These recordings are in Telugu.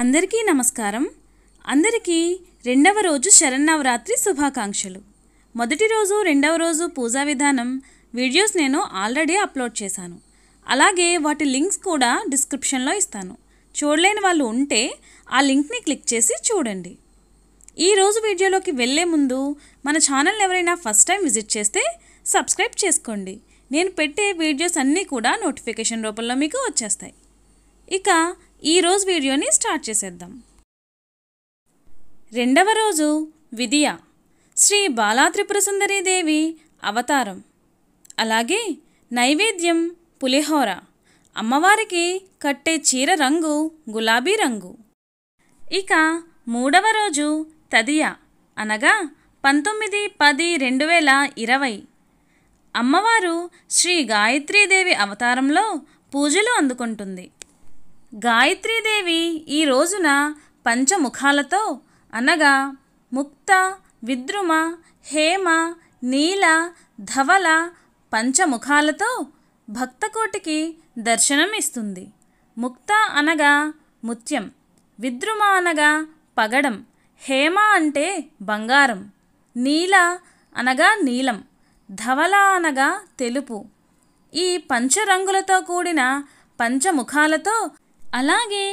అందరికీ నమస్కారం అందరికీ రెండవ రోజు శరన్నవరాత్రి శుభాకాంక్షలు మొదటి రోజు రెండవ రోజు పూజా విధానం వీడియోస్ నేను ఆల్రెడీ అప్లోడ్ చేశాను అలాగే వాటి లింక్స్ కూడా డిస్క్రిప్షన్లో ఇస్తాను చూడలేని వాళ్ళు ఉంటే ఆ లింక్ని క్లిక్ చేసి చూడండి ఈరోజు వీడియోలోకి వెళ్ళే ముందు మన ఛానల్ ఎవరైనా ఫస్ట్ టైం విజిట్ చేస్తే సబ్స్క్రైబ్ చేసుకోండి నేను పెట్టే వీడియోస్ అన్నీ కూడా నోటిఫికేషన్ రూపంలో మీకు వచ్చేస్తాయి ఇక ఈరోజు వీడియోని స్టార్ట్ చేసేద్దాం రెండవ రోజు విధియ శ్రీ బాలాత్రిపుర దేవి అవతారం అలాగే నైవేద్యం పులిహోర అమ్మవారికి కట్టే చీర రంగు గులాబీ రంగు ఇక మూడవ రోజు తదియ అనగా పంతొమ్మిది పది రెండు వేల ఇరవై అమ్మవారు శ్రీ గాయత్రీదేవి అవతారంలో పూజలు అందుకుంటుంది గాయత్రీదేవి ఈ రోజున పంచముఖాలతో అనగా ముక్త విద్రుమ హేమ నీల ధవల పంచముఖాలతో భక్తకోటికి ఇస్తుంది ముక్త అనగా ముత్యం విద్రుమ అనగా పగడం హేమ అంటే బంగారం నీల అనగా నీలం ధవల అనగా తెలుపు ఈ పంచరంగులతో కూడిన పంచముఖాలతో అలాగే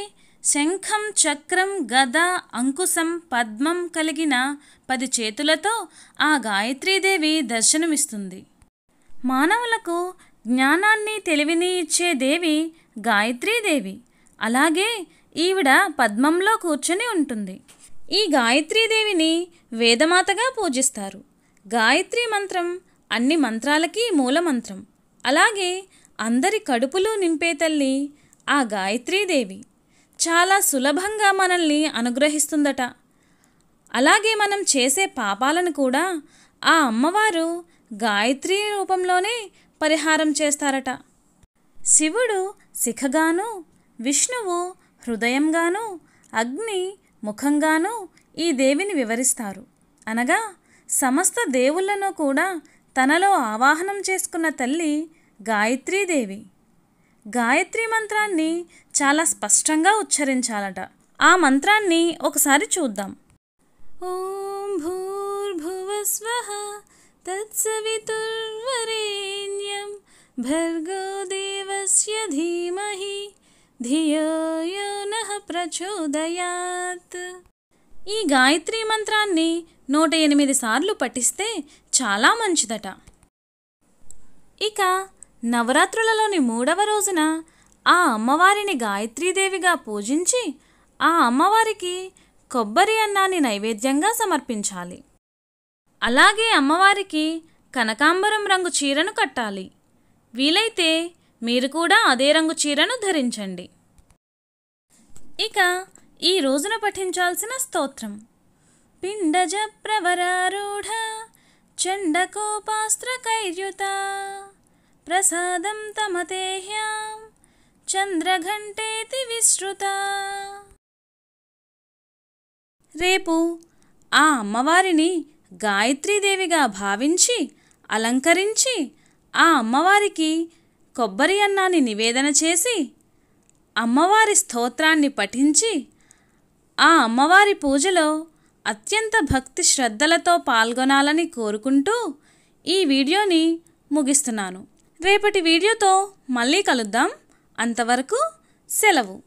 శంఖం చక్రం గద అంకుశం పద్మం కలిగిన పది చేతులతో ఆ గాయత్రీదేవి దర్శనమిస్తుంది మానవులకు జ్ఞానాన్ని తెలివిని ఇచ్చే దేవి గాయత్రీదేవి అలాగే ఈవిడ పద్మంలో కూర్చొని ఉంటుంది ఈ గాయత్రీదేవిని వేదమాతగా పూజిస్తారు గాయత్రి మంత్రం అన్ని మంత్రాలకి మూలమంత్రం అలాగే అందరి కడుపులు నింపే తల్లి ఆ గాయత్రీదేవి చాలా సులభంగా మనల్ని అనుగ్రహిస్తుందట అలాగే మనం చేసే పాపాలను కూడా ఆ అమ్మవారు గాయత్రి రూపంలోనే పరిహారం చేస్తారట శివుడు శిఖగాను విష్ణువు హృదయంగాను అగ్ని ముఖంగాను ఈ దేవిని వివరిస్తారు అనగా సమస్త దేవుళ్లను కూడా తనలో ఆవాహనం చేసుకున్న తల్లి గాయత్రీదేవి గాయత్రి మంత్రాన్ని చాలా స్పష్టంగా ఉచ్చరించాలట ఆ మంత్రాన్ని ఒకసారి చూద్దాం ఓం భూర్భువస్వ తత్సవితుర్వరేణ్యం భర్గో దేవస్య ధీమహి ధియో ప్రచోదయాత్ ఈ గాయత్రి మంత్రాన్ని నూట ఎనిమిది సార్లు పఠిస్తే చాలా మంచిదట ఇక నవరాత్రులలోని మూడవ రోజున ఆ అమ్మవారిని గాయత్రీదేవిగా పూజించి ఆ అమ్మవారికి కొబ్బరి అన్నాన్ని నైవేద్యంగా సమర్పించాలి అలాగే అమ్మవారికి కనకాంబరం రంగు చీరను కట్టాలి వీలైతే మీరు కూడా అదే రంగు చీరను ధరించండి ఇక ఈ రోజున పఠించాల్సిన స్తోత్రం పిండజ ప్రవరారూఢ కైర్యుత ప్రసాదం तमतेह्यां చంద్రఘంటేతి విశ్రుత రేపు ఆ అమ్మవారిని గాయత్రీదేవిగా భావించి అలంకరించి ఆ అమ్మవారికి కొబ్బరి అన్నాన్ని నివేదన చేసి అమ్మవారి స్తోత్రాన్ని పఠించి ఆ అమ్మవారి పూజలో అత్యంత భక్తి శ్రద్ధలతో పాల్గొనాలని కోరుకుంటూ ఈ వీడియోని ముగిస్తున్నాను రేపటి వీడియోతో మళ్ళీ కలుద్దాం అంతవరకు సెలవు